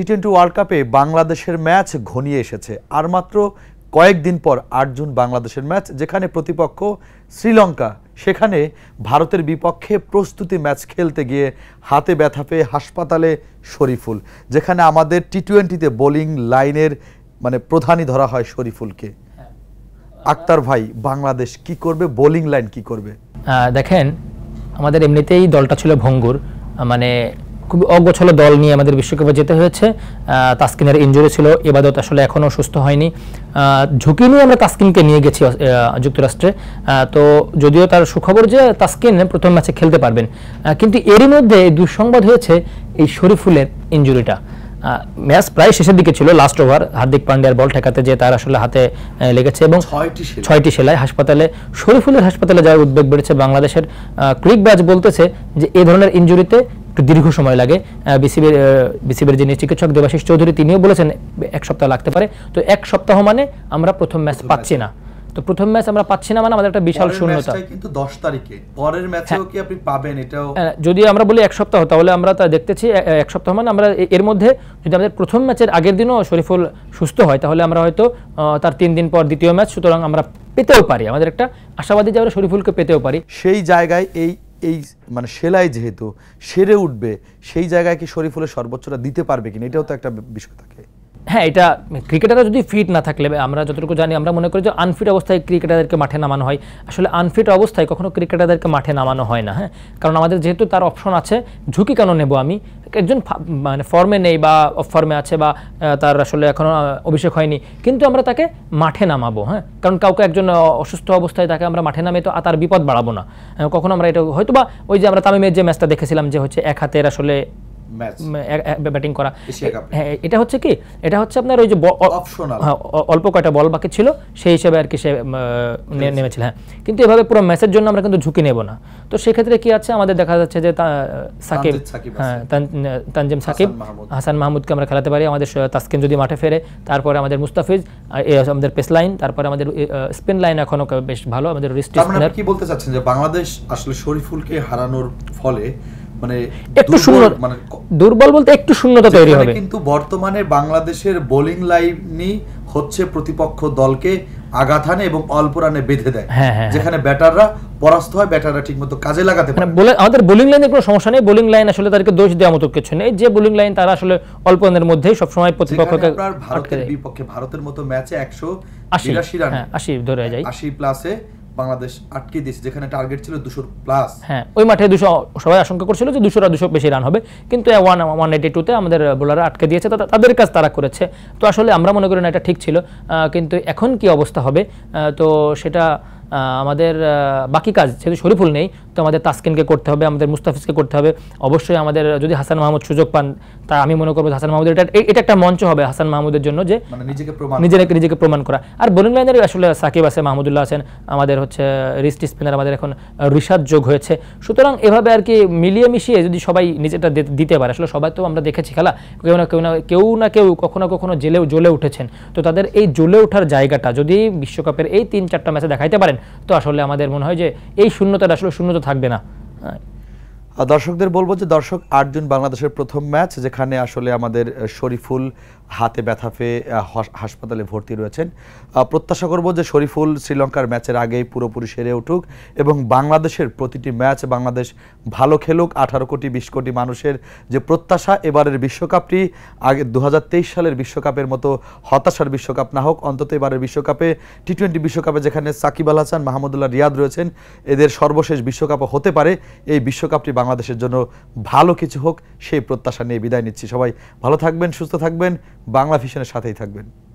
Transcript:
T twenty world কাপে বাংলাদেশের match ঘনিয়ে এসেছে আর মাত্র কয়েকদিন পর আট জুন বাংলাদেশের ম্যাচ যেখানে প্রতিপক্ষ শ্রীলঙ্কা সেখানে ভারতের বিপক্ষে প্রস্তুতি ম্যাচ খেলতে গিয়ে হাতে ব্যথা পেয়ে হাসপাতালে শরীফুল যেখানে আমাদের টি টোয়েন্টিতে বোলিং লাইনের মানে প্রধানই ধরা হয় শরীফুলকে আক্তার ভাই বাংলাদেশ কি করবে বোলিং লাইন কি করবে দেখেন আমাদের এমনিতেই দলটা ছিল ভঙ্গুর মানে খুবই অগোছালো দল নিয়ে আমাদের বিশ্বকাপে যেতে হয়েছে তাস্কিনের ইঞ্জুরি ছিল এবাদত আসলে এখনও সুস্থ হয়নি ঝুঁকি নিয়ে আমরা তাস্কিনকে নিয়ে গেছি যুক্তরাষ্ট্রে তো যদিও তার সুখবর যে তাস্কিন প্রথম ম্যাচে খেলতে পারবেন কিন্তু এরই মধ্যে দুঃসংবাদ হয়েছে এই শরীফুলের ইঞ্জুরিটা ম্যাচ প্রায় শেষের দিকে ছিল লাস্ট ওভার হার্দিক পান্ডিয়ার বল ঠেকাতে যে তার আসলে হাতে লেগেছে এবং ছয়টি সেলাই হাসপাতালে শরীফুলের হাসপাতালে যাওয়ার উদ্বেগ বেড়েছে বাংলাদেশের ক্রিক ব্যাচ বলতেছে যে এ ধরনের ইঞ্জুরিতে একটু দীর্ঘ সময় লাগে বিসিবির বিসিবির যিনি চিকিৎসক দেবাশিস চৌধুরী তিনিও বলেছেন এক সপ্তাহ লাগতে পারে তো এক সপ্তাহ মানে আমরা প্রথম ম্যাচ পাচ্ছি না তো প্রথম ম্যাচ আমরা পাচ্ছি না মানে আমাদের একটা বিশাল শূন্যতা কিন্তু 10 তারিখে পরের ম্যাচেও হ্যাঁ। কি আপনি পাবেন এটাও হ্যাঁ, যদি আমরা বলি এক সপ্তাহ তাহলে আমরা তা দেখতেছি এক সপ্তাহ মানে আমরা এর মধ্যে যদি আমাদের প্রথম ম্যাচের আগের দিনও শরীফুল সুস্থ হয় তাহলে আমরা হয়তো তার তিন দিন পর দ্বিতীয় ম্যাচ সুতরাং আমরা পেতেও পারি আমাদের একটা আশাবাদী যে আমরা শরীফুলকে পেতেও পারি সেই জায়গায় এই এই মানে সেলাই যেহেতু সেরে উঠবে সেই জায়গায় কি শরীফুলের সর্বোচ্চটা দিতে পারবে কিনা এটাও তো একটা বিষয় থাকে হ্যাঁ এটা ক্রিকেটাররা যদি ফিট না থাকলে আমরা যতটুকু জানি আমরা মনে করি যে আনফিট অবস্থায় ক্রিকেটারদেরকে মাঠে নামানো হয় আসলে আনফিট অবস্থায় কখনো ক্রিকেটারদেরকে মাঠে নামানো হয় না হ্যাঁ কারণ আমাদের যেহেতু তার অপশন আছে ঝুঁকি কেন নেব আমি একজন মানে ফর্মে নেই বা অফ ফর্মে আছে বা তার আসলে এখনও অভিষেক হয়নি কিন্তু আমরা তাকে মাঠে নামাবো হ্যাঁ কারণ কাউকে একজন অসুস্থ অবস্থায় তাকে আমরা মাঠে নামে তো তার বিপদ বাড়াবো না কখনো আমরা এটা হয়তো বা ওই যে আমরা তামিমের যে ম্যাচটা দেখেছিলাম যে হচ্ছে এক হাতের আসলে ব্যাটিং করা হ্যাঁ, এটা হচ্ছে কি এটা হচ্ছে আপনার ওই যে হ্যাঁ, অল্প কয়টা বল বাকি ছিল সেই হিসেবে আর কি সে নেমেছিল হ্যাঁ কিন্তু এভাবে পুরো ম্যাচের জন্য আমরা কিন্তু ঝুঁকি নেব না তো সেক্ষেত্রে কি আছে আমাদের দেখা যাচ্ছে যে সাকিব হ্যাঁ তানজিম সাকিব হাসান মাহমুদকে আমরা খেলাতে পারি আমাদের তাস্কিন যদি মাঠে ফেরে তারপরে আমাদের মুস্তাফিজ আমাদের পেস লাইন তারপরে আমাদের স্পিন লাইন এখনো বেশ ভালো আমাদের রিস্ট মানে কি বলতে চাচ্ছেন যে বাংলাদেশ আসলে শরীফুলকে হারানোর ফলে মানে একটু মানে দুর্বল বলতে একটু শূন্যতা তৈরি হবে কিন্তু বর্তমানে বাংলাদেশের বোলিং লাইনই হচ্ছে প্রতিপক্ষ দলকে আঘাত হানে এবং অল্প রানে বেঁধে দেয় হ্যাঁ, হ্যাঁ, হ্যাঁ। যেখানে ব্যাটাররা পরাস্ত হয় ব্যাটাররা ঠিকমতো কাজে লাগাতে পারে মানে আমাদের বোলিং লাইনে কোনো সমস্যা নেই বোলিং লাইন আসলে তাদেরকে দোষ দেওয়া মতো কিছু নেই যে বোলিং লাইন তারা আসলে অল্প রানের মধ্যেই সবসময় প্রতিপক্ষকে ভারতের বিপক্ষে ভারতের মতো ম্যাচে একশো আশি রান আশি ধরে যায় আশি প্লাসে বাংলাদেশ আটকে দিয়েছে যেখানে টার্গেট ছিল দুশোর প্লাস হ্যাঁ ওই মাঠে দুশো সবাই আশঙ্কা করছিল যে দুশোরা দুশো বেশি রান হবে কিন্তু ওয়ান ওয়ান এইটি টুতে আমাদের বোলাররা আটকে দিয়েছে তাদের কাজ তারা করেছে তো আসলে আমরা মনে করি না এটা ঠিক ছিল কিন্তু এখন কি অবস্থা হবে তো সেটা আমাদের বাকি কাজ যেহেতু শরীফুল নেই তো আমাদের তাসকিনকে করতে হবে আমাদের মুস্তাফিজকে করতে হবে অবশ্যই আমাদের যদি হাসান মাহমুদ সুযোগ পান তা আমি মনে করবো হাসান মাহমুদের এটা এটা একটা মঞ্চ হবে হাসান মাহমুদের জন্য যে মানে নিজেকে নিজের নিজেকে প্রমাণ করা আর বোলিং লাইনের আসলে সাকিব আছে মাহমুদুল্লাহ আছেন আমাদের হচ্ছে রিস্ট স্পিনার আমাদের এখন রিসাদ যোগ হয়েছে সুতরাং এভাবে আর কি মিলিয়ে মিশিয়ে যদি সবাই নিজেটা দিতে পারে আসলে সবাই তো আমরা দেখেছি খেলা কেউ না কেউ না কেউ না কেউ কখনো কখনো জেলেও জ্বলে উঠেছেন তো তাদের এই জ্বলে ওঠার জায়গাটা যদি বিশ্বকাপের এই তিন চারটা ম্যাচে দেখাইতে পারেন তো আসলে আমাদের মনে হয় যে এই শূন্যতাটা আসলে শূন্যতা থাকবে না দর্শকদের বলবো যে দর্শক আট জুন বাংলাদেশের প্রথম ম্যাচ যেখানে আসলে আমাদের শরীফুল হাতে ব্যথা পেয়ে হাসপাতালে ভর্তি রয়েছেন প্রত্যাশা করব যে শরীফুল শ্রীলঙ্কার ম্যাচের আগেই পুরোপুরি সেরে উঠুক এবং বাংলাদেশের প্রতিটি ম্যাচ বাংলাদেশ ভালো খেলুক আঠারো কোটি বিশ কোটি মানুষের যে প্রত্যাশা এবারের বিশ্বকাপটি আগে দু সালের বিশ্বকাপের মতো হতাশার বিশ্বকাপ না হোক অন্তত এবারের বিশ্বকাপে টি টোয়েন্টি বিশ্বকাপে যেখানে সাকিব আল হাসান মাহমুদুল্লাহ রিয়াদ রয়েছেন এদের সর্বশেষ বিশ্বকাপও হতে পারে এই বিশ্বকাপটি বাংলাদেশের জন্য ভালো কিছু হোক সেই প্রত্যাশা নিয়ে বিদায় নিচ্ছি সবাই ভালো থাকবেন সুস্থ থাকবেন বাংলা ভিশনের সাথেই থাকবেন